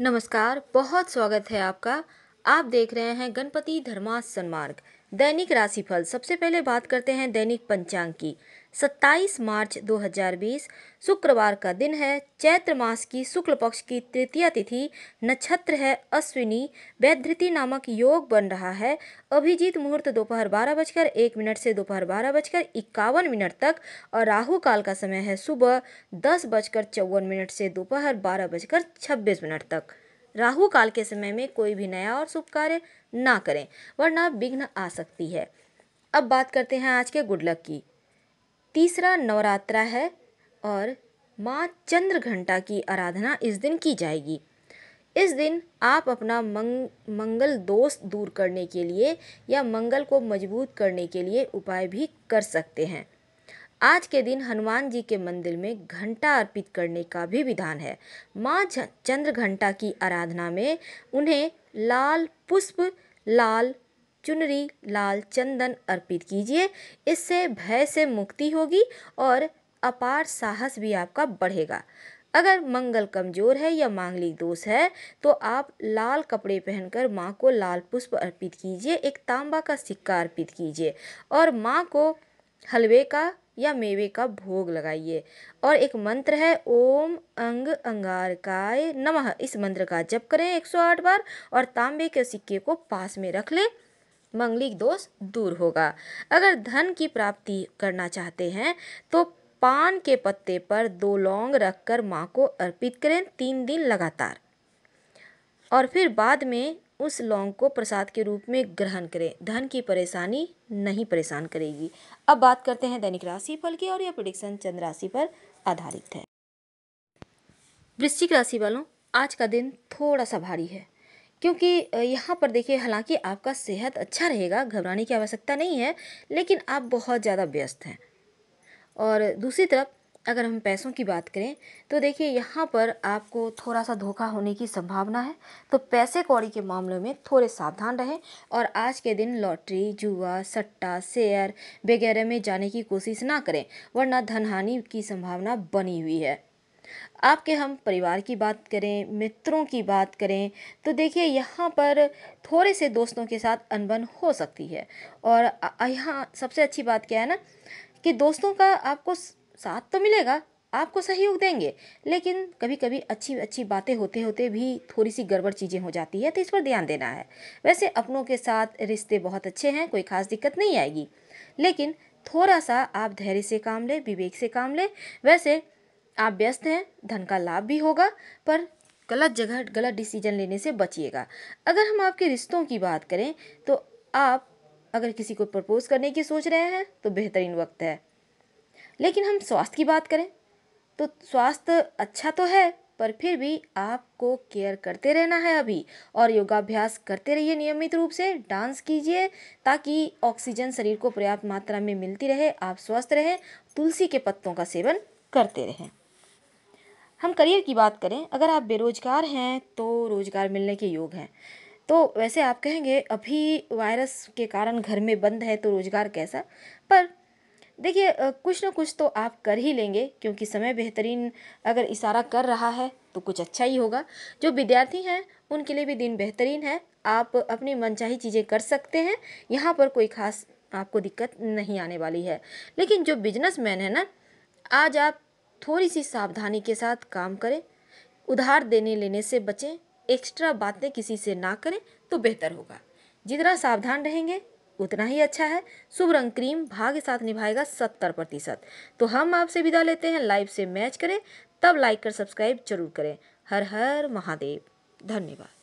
नमस्कार बहुत स्वागत है आपका आप देख रहे हैं गणपति धर्मा सन्मार्ग दैनिक राशिफल सबसे पहले बात करते हैं दैनिक पंचांग की 27 मार्च 2020 शुक्रवार का दिन है चैत्र मास की शुक्ल पक्ष की तृतीय तिथि नक्षत्र है अश्विनी वैधृति नामक योग बन रहा है अभिजीत मुहूर्त दोपहर बारह बजकर एक मिनट से दोपहर बारह बजकर इक्यावन मिनट तक और राहु काल का समय है सुबह दस बजकर चौवन मिनट से दोपहर बारह बजकर छब्बीस मिनट तक राहु काल के समय में कोई भी नया और शुभ कार्य ना करें वरना विघ्न आ सकती है अब बात करते हैं आज के गुड लक की तीसरा नवरात्रा है और माँ चंद्र घंटा की आराधना इस दिन की जाएगी इस दिन आप अपना मंग मंगल दोष दूर करने के लिए या मंगल को मजबूत करने के लिए उपाय भी कर सकते हैं आज के दिन हनुमान जी के मंदिर में घंटा अर्पित करने का भी विधान है माँ चंद्र घंटा की आराधना में उन्हें लाल पुष्प लाल चुनरी लाल चंदन अर्पित कीजिए इससे भय से मुक्ति होगी और अपार साहस भी आपका बढ़ेगा अगर मंगल कमजोर है या मांगलिक दोष है तो आप लाल कपड़े पहनकर माँ को लाल पुष्प अर्पित कीजिए एक तांबा का सिक्का अर्पित कीजिए और माँ को हलवे का या मेवे का भोग लगाइए और एक मंत्र है ओम अंग अंगारकाय नमः इस मंत्र का जप करें 108 बार और तांबे के सिक्के को पास में रख लें मंगलिक दोष दूर होगा अगर धन की प्राप्ति करना चाहते हैं तो पान के पत्ते पर दो लौंग रखकर माँ को अर्पित करें तीन दिन लगातार और फिर बाद में उस लौंग को प्रसाद के रूप में ग्रहण करें धन की परेशानी नहीं परेशान करेगी अब बात करते हैं दैनिक राशि फल की और यह प्रोडिक्शन चंद्र राशि पर आधारित है वृश्चिक राशि वालों आज का दिन थोड़ा सा भारी है क्योंकि यहाँ पर देखिए हालांकि आपका सेहत अच्छा रहेगा घबराने की आवश्यकता नहीं है लेकिन आप बहुत ज़्यादा व्यस्त हैं और दूसरी तरफ अगर हम पैसों की बात करें तो देखिए यहाँ पर आपको थोड़ा सा धोखा होने की संभावना है तो पैसे कौड़ी के मामलों में थोड़े सावधान रहें और आज के दिन लॉटरी जुआ सट्टा शेयर वगैरह में जाने की कोशिश ना करें वरना धनहानि की संभावना बनी हुई है आपके हम परिवार की बात करें मित्रों की बात करें तो देखिए यहाँ पर थोड़े से दोस्तों के साथ अनबन हो सकती है और यहाँ सबसे अच्छी बात क्या है ना कि दोस्तों का आपको साथ तो मिलेगा आपको सहयोग देंगे लेकिन कभी कभी अच्छी अच्छी बातें होते होते भी थोड़ी सी गड़बड़ चीज़ें हो जाती है तो इस पर ध्यान देना है वैसे अपनों के साथ रिश्ते बहुत अच्छे हैं कोई ख़ास दिक्कत नहीं आएगी लेकिन थोड़ा सा आप धैर्य से काम लें विवेक से काम लें वैसे आप व्यस्त हैं धन का लाभ भी होगा पर गलत जगह गलत डिसीजन लेने से बचिएगा अगर हम आपके रिश्तों की बात करें तो आप अगर किसी को प्रपोज़ करने की सोच रहे हैं तो बेहतरीन वक्त है लेकिन हम स्वास्थ्य की बात करें तो स्वास्थ्य अच्छा तो है पर फिर भी आपको केयर करते रहना है अभी और योगाभ्यास करते रहिए नियमित रूप से डांस कीजिए ताकि ऑक्सीजन शरीर को पर्याप्त मात्रा में मिलती रहे आप स्वस्थ रहें तुलसी के पत्तों का सेवन करते रहें हम करियर की बात करें अगर आप बेरोजगार हैं तो रोज़गार मिलने के योग हैं तो वैसे आप कहेंगे अभी वायरस के कारण घर में बंद है तो रोज़गार कैसा पर देखिए कुछ ना कुछ तो आप कर ही लेंगे क्योंकि समय बेहतरीन अगर इशारा कर रहा है तो कुछ अच्छा ही होगा जो विद्यार्थी हैं उनके लिए भी दिन बेहतरीन है आप अपनी मनचाही चीज़ें कर सकते हैं यहाँ पर कोई खास आपको दिक्कत नहीं आने वाली है लेकिन जो बिजनेस मैन है ना आज आप थोड़ी सी सावधानी के साथ काम करें उधार देने लेने से बचें एक्स्ट्रा बातें किसी से ना करें तो बेहतर होगा जितना सावधान रहेंगे उतना ही अच्छा है शुभ रंग क्रीम भाग्य साथ निभाएगा सत्तर प्रतिशत तो हम आपसे विदा लेते हैं लाइव से मैच करें तब लाइक कर सब्सक्राइब जरूर करें हर हर महादेव धन्यवाद